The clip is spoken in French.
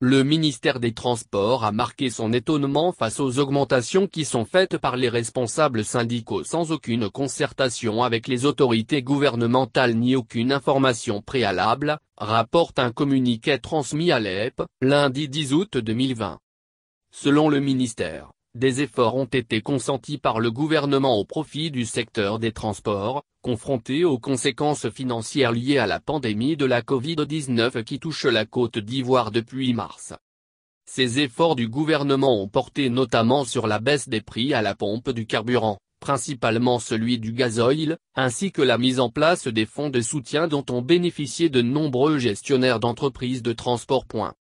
Le ministère des Transports a marqué son étonnement face aux augmentations qui sont faites par les responsables syndicaux sans aucune concertation avec les autorités gouvernementales ni aucune information préalable, rapporte un communiqué transmis à l'EP, lundi 10 août 2020. Selon le ministère, des efforts ont été consentis par le gouvernement au profit du secteur des transports, confrontés aux conséquences financières liées à la pandémie de la Covid-19 qui touche la Côte d'Ivoire depuis mars. Ces efforts du gouvernement ont porté notamment sur la baisse des prix à la pompe du carburant, principalement celui du gazoil, ainsi que la mise en place des fonds de soutien dont ont bénéficié de nombreux gestionnaires d'entreprises de transport.